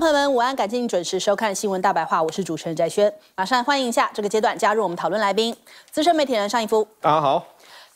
朋友们，午安！感谢你准时收看《新闻大白话》，我是主持人翟轩。马上欢迎一下这个阶段加入我们讨论来宾：资深媒体人尚一夫，大家好；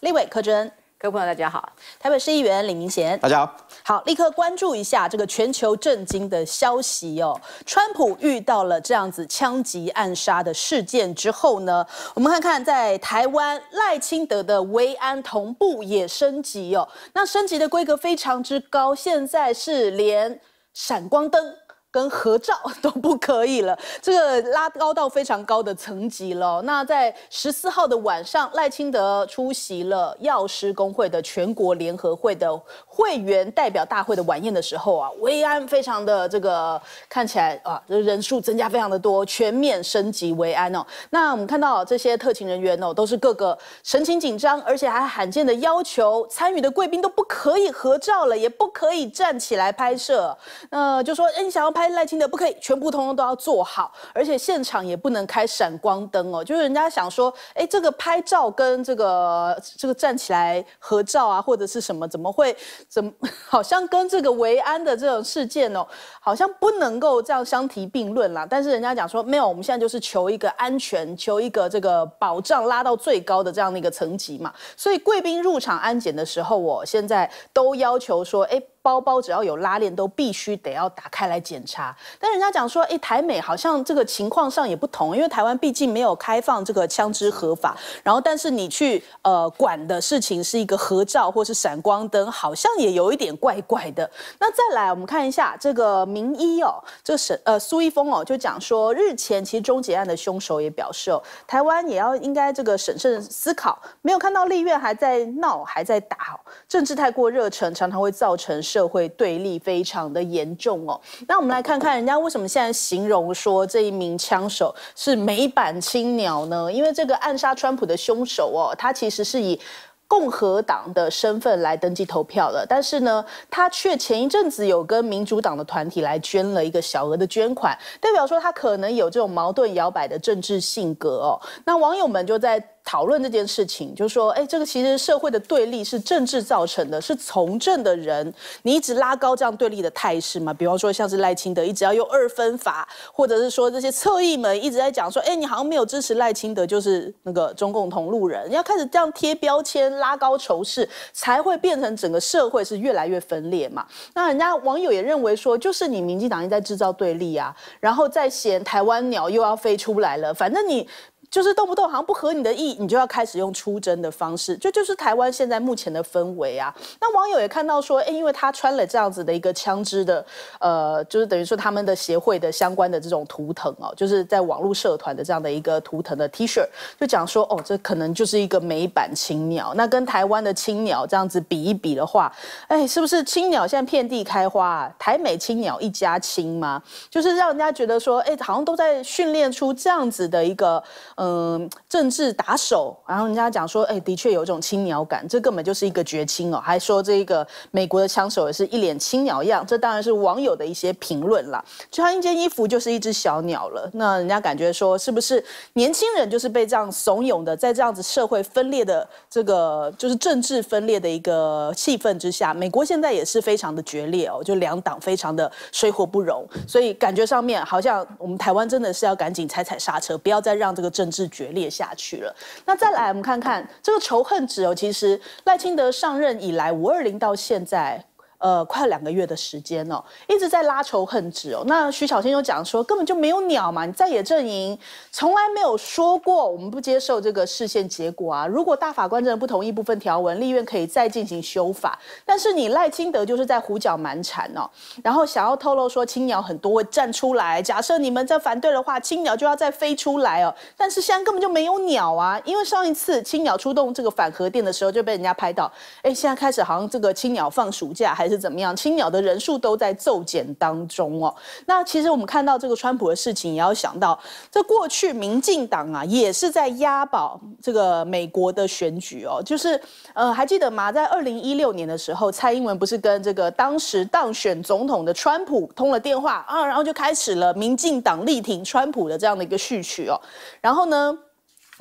立委柯志恩，位朋友大家好；台北市议员李明贤，大家好。好，立刻关注一下这个全球震惊的消息哦。川普遇到了这样子枪击暗杀的事件之后呢，我们看看在台湾赖清德的维安同步也升级哦。那升级的规格非常之高，现在是连闪光灯。跟合照 都不可以了，这个拉高到非常高的层级了。那在十四号的晚上，赖清德出席了药师工会的全国联合会的会员代表大会的晚宴的时候啊，维安非常的这个看起来啊，人数增加非常的多，全面升级维安哦。那我们看到这些特勤人员哦，都是各个神情紧张，而且还罕见的要求参与的贵宾都不可以合照了，也不可以站起来拍摄。那就说，哎，你想要拍。太赖清的不可以，全部通通都要做好，而且现场也不能开闪光灯哦。就是人家想说，哎，这个拍照跟这个这个站起来合照啊，或者是什么，怎么会怎好像跟这个维安的这种事件哦，好像不能够这样相提并论啦。但是人家讲说没有，我们现在就是求一个安全，求一个这个保障拉到最高的这样的一个层级嘛。所以贵宾入场安检的时候，我现在都要求说，哎。包包只要有拉链，都必须得要打开来检查。但人家讲说，哎，台美好像这个情况上也不同，因为台湾毕竟没有开放这个枪支合法。然后，但是你去呃管的事情是一个合照或是闪光灯，好像也有一点怪怪的。那再来，我们看一下这个名医哦，这个沈呃苏一峰哦，就讲说，日前其实终结案的凶手也表示哦，台湾也要应该这个审慎思考。没有看到立院还在闹，还在打，政治太过热忱常常会造成。社会对立非常的严重哦，那我们来看看人家为什么现在形容说这一名枪手是美版青鸟呢？因为这个暗杀川普的凶手哦，他其实是以共和党的身份来登记投票了，但是呢，他却前一阵子有跟民主党的团体来捐了一个小额的捐款，代表说他可能有这种矛盾摇摆的政治性格哦。那网友们就在。讨论这件事情，就是说，哎，这个其实社会的对立是政治造成的，是从政的人你一直拉高这样对立的态势嘛？比方说，像是赖清德一直要用二分法，或者是说这些侧翼们一直在讲说，哎，你好像没有支持赖清德，就是那个中共同路人，你要开始这样贴标签、拉高仇视，才会变成整个社会是越来越分裂嘛？那人家网友也认为说，就是你民进党一直在制造对立啊，然后再嫌台湾鸟又要飞出来了，反正你。就是动不动好像不合你的意，你就要开始用出征的方式，就就是台湾现在目前的氛围啊。那网友也看到说，哎，因为他穿了这样子的一个枪支的，呃，就是等于说他们的协会的相关的这种图腾哦，就是在网络社团的这样的一个图腾的 T 恤，就讲说哦，这可能就是一个美版青鸟。那跟台湾的青鸟这样子比一比的话，哎，是不是青鸟现在遍地开花？啊，台美青鸟一家亲吗？就是让人家觉得说，哎，好像都在训练出这样子的一个。嗯，政治打手，然后人家讲说，哎，的确有一种青鸟感，这根本就是一个绝青哦。还说这个美国的枪手也是一脸青鸟样，这当然是网友的一些评论啦。穿一件衣服就是一只小鸟了，那人家感觉说，是不是年轻人就是被这样怂恿的，在这样子社会分裂的这个就是政治分裂的一个气氛之下，美国现在也是非常的决裂哦，就两党非常的水火不容，所以感觉上面好像我们台湾真的是要赶紧踩踩刹车，不要再让这个政。是决裂下去了。那再来，我们看看这个仇恨值哦。其实赖清德上任以来，五二零到现在。呃，快两个月的时间哦，一直在拉仇恨值哦。那徐小清又讲说，根本就没有鸟嘛，你在野阵营从来没有说过我们不接受这个视线结果啊。如果大法官真的不同意部分条文，立院可以再进行修法。但是你赖清德就是在胡搅蛮缠哦，然后想要透露说青鸟很多会站出来，假设你们在反对的话，青鸟就要再飞出来哦。但是现在根本就没有鸟啊，因为上一次青鸟出动这个反核电的时候就被人家拍到，哎，现在开始好像这个青鸟放暑假还。是怎么样？青鸟的人数都在骤减当中哦。那其实我们看到这个川普的事情，也要想到这过去民进党啊，也是在押宝这个美国的选举哦。就是呃，还记得吗？在二零一六年的时候，蔡英文不是跟这个当时当选总统的川普通了电话啊，然后就开始了民进党力挺川普的这样的一个序曲哦。然后呢？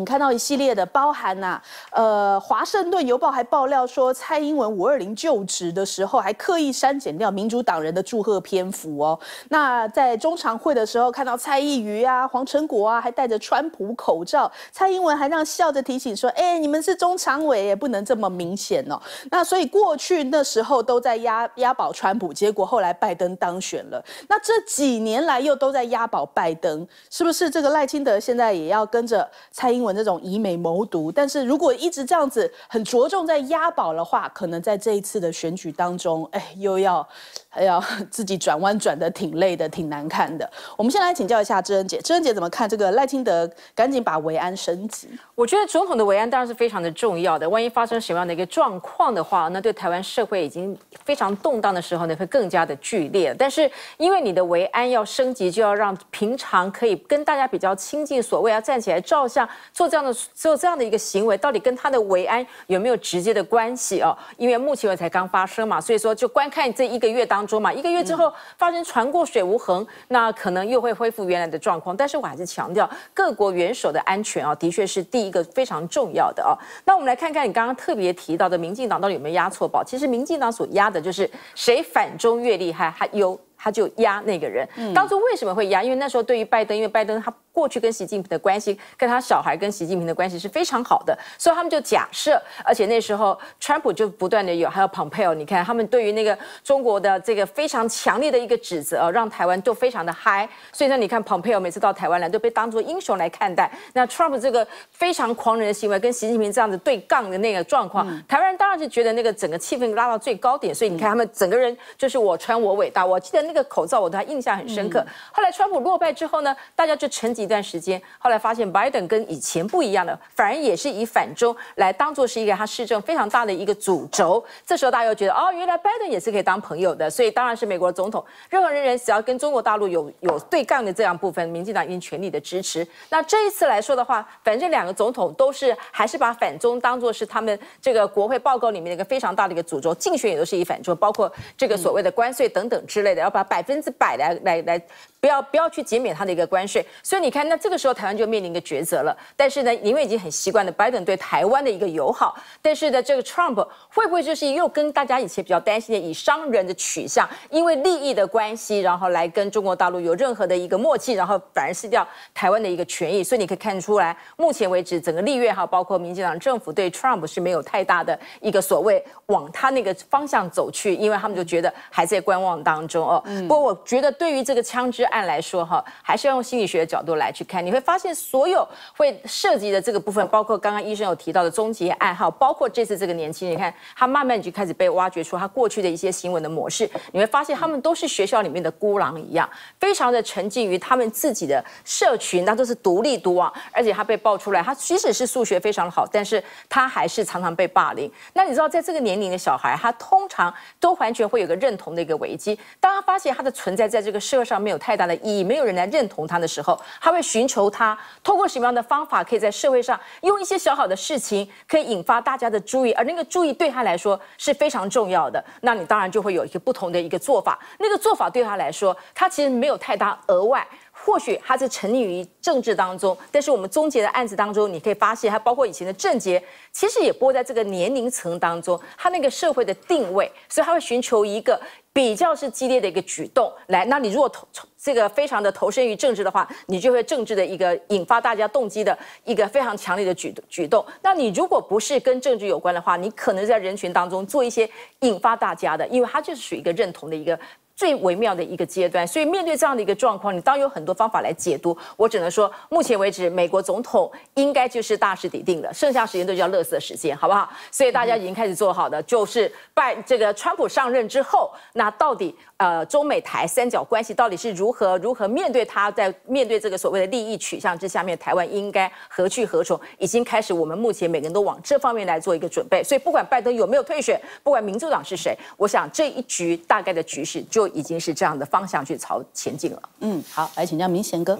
你看到一系列的，包含呐，呃，《华盛顿邮报》还爆料说，蔡英文五二零就职的时候，还刻意删减掉民主党人的祝贺篇幅哦。那在中常会的时候，看到蔡意瑜啊、黄成国啊，还戴着川普口罩，蔡英文还让笑着提醒说：“哎，你们是中常委，也不能这么明显哦。”那所以过去那时候都在押押宝川普，结果后来拜登当选了。那这几年来又都在押宝拜登，是不是这个赖清德现在也要跟着蔡英文？这种以美谋独，但是如果一直这样子很着重在押宝的话，可能在这一次的选举当中，哎，又要。还要 自己转弯转的挺累的，挺难看的。我们先来请教一下智恩姐，智恩姐怎么看这个赖清德赶紧把维安升级？我觉得总统的维安当然是非常的重要的，万一发生什么样的一个状况的话，那对台湾社会已经非常动荡的时候呢，会更加的剧烈。但是因为你的维安要升级，就要让平常可以跟大家比较亲近，所谓要站起来照相、做这样的做这样的一个行为，到底跟他的维安有没有直接的关系哦？因为目前为止才刚发生嘛，所以说就观看这一个月当。当中嘛，一个月之后发生船过水无痕，那可能又会恢复原来的状况。但是我还是强调，各国元首的安全啊，的确是第一个非常重要的啊。那我们来看看你刚刚特别提到的，民进党到底有没有压错宝？其实民进党所压的就是谁反中越厉害，还有。他就压那个人，当初为什么会压？因为那时候对于拜登，因为拜登他过去跟习近平的关系，跟他小孩跟习近平的关系是非常好的，所以他们就假设。而且那时候川普就不断的有，还有 Pompeo，你看他们对于那个中国的这个非常强烈的一个指责，让台湾都非常的嗨。所以呢，你看 Pompeo 每次到台湾来都被当作英雄来看待。那 Trump 这个非常狂人的行为，跟习近平这样子对杠的那个状况，台湾人当然是觉得那个整个气氛拉到最高点。所以你看他们整个人就是我穿我伟大。我记得。那。那个口罩，我对他印象很深刻。后来川普落败之后呢，大家就沉寂一段时间。后来发现拜登跟以前不一样了，反而也是以反中来当做是一个他施政非常大的一个主轴。这时候大家又觉得，哦，原来拜登也是可以当朋友的。所以当然是美国总统，任何人只要跟中国大陆有有对抗的这样部分，民进党已经全力的支持。那这一次来说的话，反正两个总统都是还是把反中当做是他们这个国会报告里面的一个非常大的一个主轴，竞选也都是以反中，包括这个所谓的关税等等之类的，要把。百分之百来来来。不要不要去减免他的一个关税，所以你看，那这个时候台湾就面临一个抉择了。但是呢，因为已经很习惯了拜登对台湾的一个友好，但是呢，这个 Trump 会不会就是又跟大家以前比较担心的以商人的取向，因为利益的关系，然后来跟中国大陆有任何的一个默契，然后反而失掉台湾的一个权益？所以你可以看出来，目前为止整个立院哈，包括民进党政府对 Trump 是没有太大的一个所谓往他那个方向走去，因为他们就觉得还在观望当中哦。不过我觉得对于这个枪支。按来说哈，还是要用心理学的角度来去看，你会发现所有会涉及的这个部分，包括刚刚医生有提到的终极爱好，包括这次这个年轻人，看他慢慢就开始被挖掘出他过去的一些行为的模式。你会发现他们都是学校里面的孤狼一样，非常的沉浸于他们自己的社群，那都是独立独往。而且他被爆出来，他即使是数学非常好，但是他还是常常被霸凌。那你知道，在这个年龄的小孩，他通常都完全会有个认同的一个危机。当他发现他的存在在这个社会上没有太。大的意义，没有人来认同他的时候，他会寻求他通过什么样的方法，可以在社会上用一些小好的事情，可以引发大家的注意，而那个注意对他来说是非常重要的。那你当然就会有一个不同的一个做法，那个做法对他来说，他其实没有太大额外。或许他是沉溺于政治当中，但是我们终结的案子当中，你可以发现，他包括以前的政结，其实也播在这个年龄层当中，他那个社会的定位，所以他会寻求一个比较是激烈的一个举动。来，那你如果投这个非常的投身于政治的话，你就会政治的一个引发大家动机的一个非常强烈的举举动。那你如果不是跟政治有关的话，你可能在人群当中做一些引发大家的，因为他就是属于一个认同的一个。最微妙的一个阶段，所以面对这样的一个状况，你当有很多方法来解读。我只能说，目前为止，美国总统应该就是大势已定了，剩下时间都叫乐色时间，好不好？所以大家已经开始做好的，就是拜这个川普上任之后，那到底。呃，中美台三角关系到底是如何如何面对它？在面对这个所谓的利益取向之下面，台湾应该何去何从？已经开始，我们目前每个人都往这方面来做一个准备。所以，不管拜登有没有退选，不管民主党是谁，我想这一局大概的局势就已经是这样的方向去朝前进了。嗯，好，来请教明贤哥。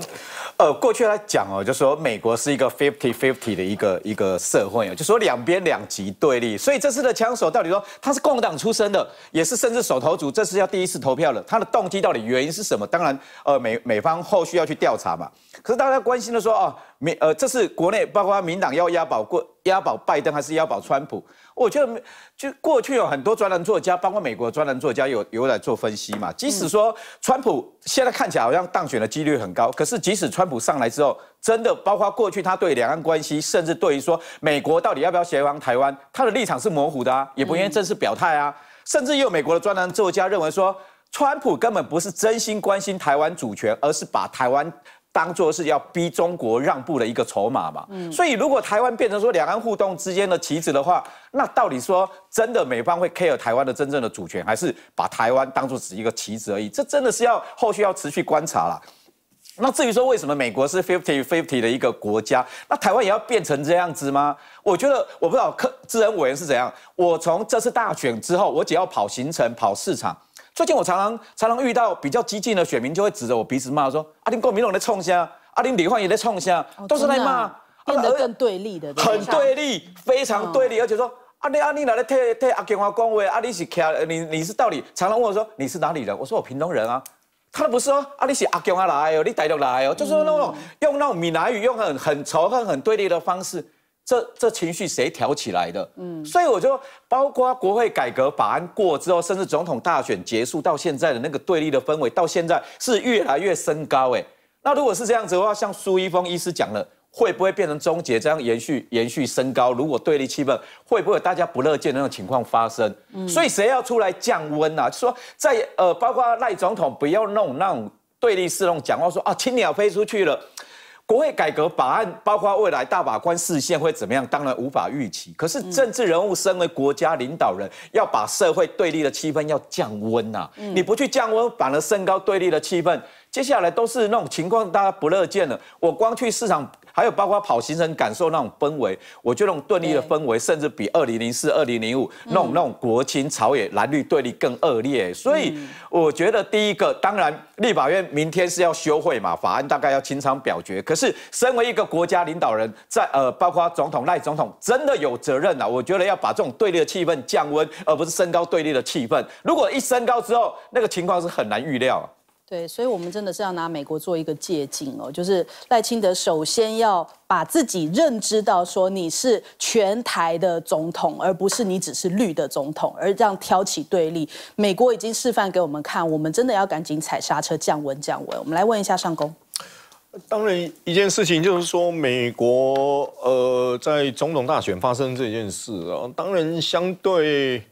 呃，过去来讲哦，就说美国是一个 fifty fifty 的一个一个社会，就说两边两极对立。所以这次的枪手到底说他是共党出身的，也是甚至手头组，这是要第一次投。投票了，他的动机到底原因是什么？当然，呃，美美方后续要去调查嘛。可是大家关心的说啊，美呃，这是国内包括民党要押宝过押宝拜登，还是押宝川普？我觉得就过去有很多专栏作家，包括美国专栏作家有有来做分析嘛。即使说川普现在看起来好像当选的几率很高，可是即使川普上来之后，真的包括过去他对两岸关系，甚至对于说美国到底要不要协防台湾，他的立场是模糊的啊，也不愿意正式表态啊。甚至也有美国的专栏作家认为说。川普根本不是真心关心台湾主权，而是把台湾当做是要逼中国让步的一个筹码嘛。所以如果台湾变成说两岸互动之间的棋子的话，那到底说真的美方会 care 台湾的真正的主权，还是把台湾当作只是一个棋子而已？这真的是要后续要持续观察了。那至于说为什么美国是 fifty fifty 的一个国家，那台湾也要变成这样子吗？我觉得我不知道科智恩委员是怎样。我从这次大选之后，我只要跑行程、跑市场。最近我常常、常常遇到比较激进的选民，就会指着我鼻子骂，说：“阿林郭明龙在冲香，阿林李焕也在冲香，都是在骂，变得更对立的，很对立，非常对立。”而且说：“阿那阿你哪来替替阿健华公位？阿你是？你你是到底？”常常问我说：“你是哪里人？”我说：“我平东人啊。”他都不是哦，阿你是阿健华来哦，你带着来哦。”就是那种用那种闽南语，用很很仇恨、很对立的方式。这这情绪谁挑起来的？嗯，所以我就包括国会改革法案过之后，甚至总统大选结束到现在的那个对立的氛围，到现在是越来越升高。哎，那如果是这样子的话，像苏一峰医师讲了，会不会变成终结？这样延续、延续升高？如果对立气氛，会不会大家不乐见那种情况发生？所以谁要出来降温啊？说在呃，包括赖总统不要弄那种对立那种讲话，说啊，青鸟飞出去了。国会改革法案，包括未来大法官视线会怎么样，当然无法预期。可是政治人物身为国家领导人，要把社会对立的气氛要降温呐，你不去降温，反而升高对立的气氛。接下来都是那种情况，大家不乐见的。我光去市场，还有包括跑行程，感受那种氛围，我觉得那种对立的氛围，甚至比二零零四、二零零五那种那种国青、朝野蓝绿对立更恶劣。所以，我觉得第一个，当然，立法院明天是要休会嘛，法案大概要清仓表决。可是，身为一个国家领导人，在呃，包括总统赖总统，真的有责任呐。我觉得要把这种对立的气氛降温，而不是升高对立的气氛。如果一升高之后，那个情况是很难预料。对，所以，我们真的是要拿美国做一个借鉴哦，就是赖清德首先要把自己认知到说你是全台的总统，而不是你只是绿的总统，而这样挑起对立。美国已经示范给我们看，我们真的要赶紧踩刹车降温降温。我们来问一下上公。当然，一件事情就是说，美国呃，在总统大选发生这件事啊，当然相对。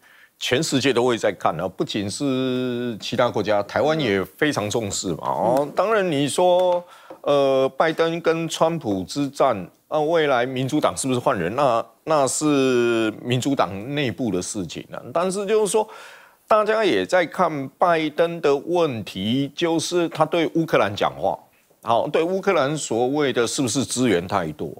全世界都会在看啊，不仅是其他国家，台湾也非常重视嘛。哦，当然你说，呃，拜登跟川普之战，啊，未来民主党是不是换人？那那是民主党内部的事情啊。但是就是说，大家也在看拜登的问题，就是他对乌克兰讲话，好，对乌克兰所谓的是不是资源太多？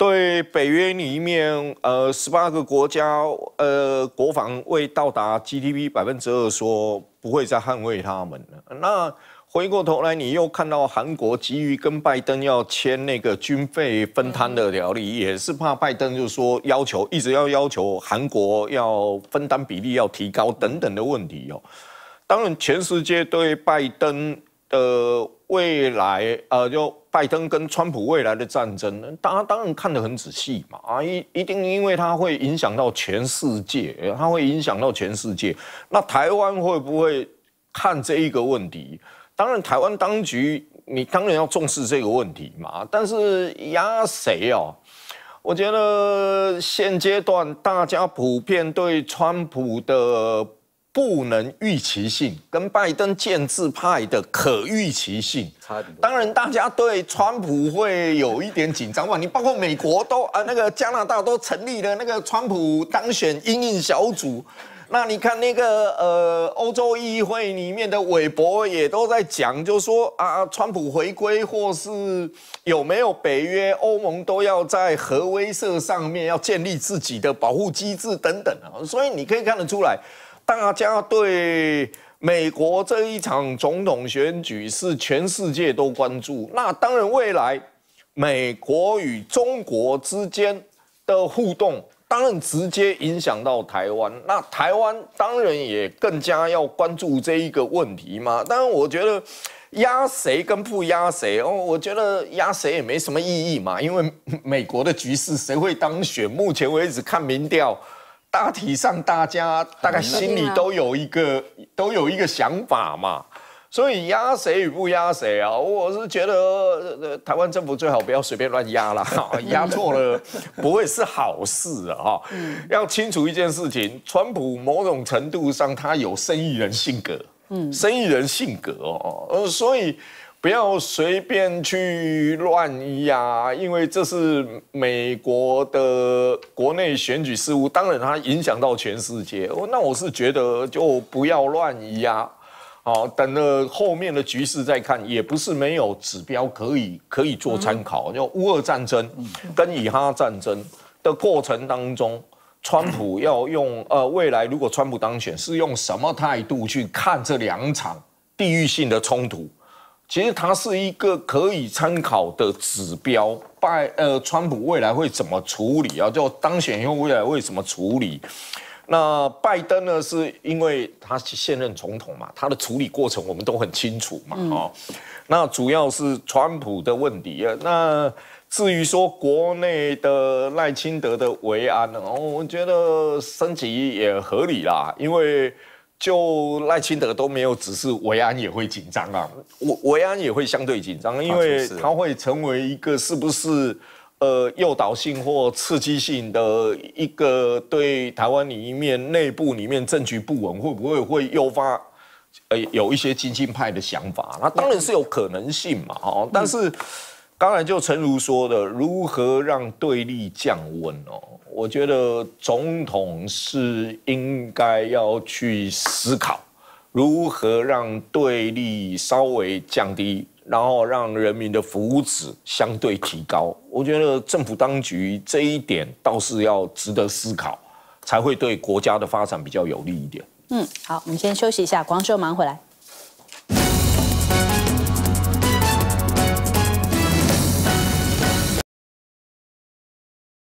对北约里面，呃，十八个国家，呃，国防未到达 GDP 百分之二，说不会再捍卫他们了。那回过头来，你又看到韩国急于跟拜登要签那个军费分摊的条例，也是怕拜登就说要求一直要要求韩国要分担比例要提高等等的问题哦。当然，全世界对拜登的未来，呃，就。拜登跟川普未来的战争，大家当然看得很仔细嘛，啊，一一定，因为它会影响到全世界，它会影响到全世界。那台湾会不会看这一个问题？当然，台湾当局你当然要重视这个问题嘛。但是压谁啊？我觉得现阶段大家普遍对川普的。不能预期性跟拜登建制派的可预期性差很多。当然，大家对川普会有一点紧张吧？你包括美国都啊，那个加拿大都成立了那个川普当选阴影小组。那你看那个呃，欧洲议会里面的韦伯也都在讲，就说啊，川普回归或是有没有北约、欧盟都要在核威慑上面要建立自己的保护机制等等啊。所以你可以看得出来。大家对美国这一场总统选举是全世界都关注，那当然未来美国与中国之间的互动，当然直接影响到台湾。那台湾当然也更加要关注这一个问题嘛。当然，我觉得压谁跟不压谁哦，我觉得压谁也没什么意义嘛，因为美国的局势谁会当选？目前为止看民调。大体上，大家大概心里都有一个都有一个想法嘛，所以压谁与不压谁啊？我是觉得台湾政府最好不要随便乱压啦，压错了不会是好事啊！哈，要清楚一件事情，川普某种程度上他有生意人性格，嗯，生意人性格哦，呃，所以。不要随便去乱压，因为这是美国的国内选举事务，当然它影响到全世界。那我是觉得就不要乱压，好，等了后面的局势再看，也不是没有指标可以可以做参考。就乌俄战争跟以哈战争的过程当中，川普要用呃，未来如果川普当选，是用什么态度去看这两场地域性的冲突？其实它是一个可以参考的指标。拜呃，川普未来会怎么处理啊？就当选后未来会怎么处理？那拜登呢？是因为他是现任总统嘛，他的处理过程我们都很清楚嘛。好，那主要是川普的问题啊。那至于说国内的赖清德的维安呢，我觉得升级也合理啦，因为。就赖清德都没有指示，维安也会紧张啊，维维安也会相对紧张，因为他会成为一个是不是呃诱导性或刺激性的一个对台湾里面内部里面政局不稳，会不会会诱发呃有一些激进派的想法？那当然是有可能性嘛，哦，但是刚然就陈如说的，如何让对立降温哦。我觉得总统是应该要去思考如何让对立稍微降低，然后让人民的福祉相对提高。我觉得政府当局这一点倒是要值得思考，才会对国家的发展比较有利一点。嗯，好，我们先休息一下，广州忙回来。